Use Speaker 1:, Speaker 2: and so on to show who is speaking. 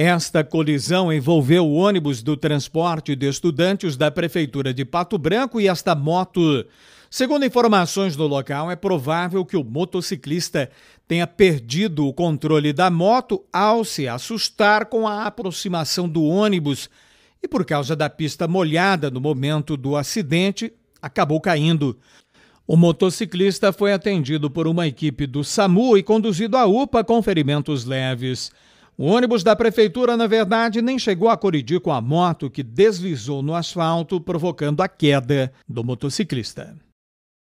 Speaker 1: Esta colisão envolveu o ônibus do transporte de estudantes da Prefeitura de Pato Branco e esta moto. Segundo informações do local, é provável que o motociclista tenha perdido o controle da moto ao se assustar com a aproximação do ônibus e, por causa da pista molhada no momento do acidente, acabou caindo. O motociclista foi atendido por uma equipe do SAMU e conduzido à UPA com ferimentos leves. O ônibus da prefeitura, na verdade, nem chegou a colidir com a moto que deslizou no asfalto, provocando a queda do motociclista.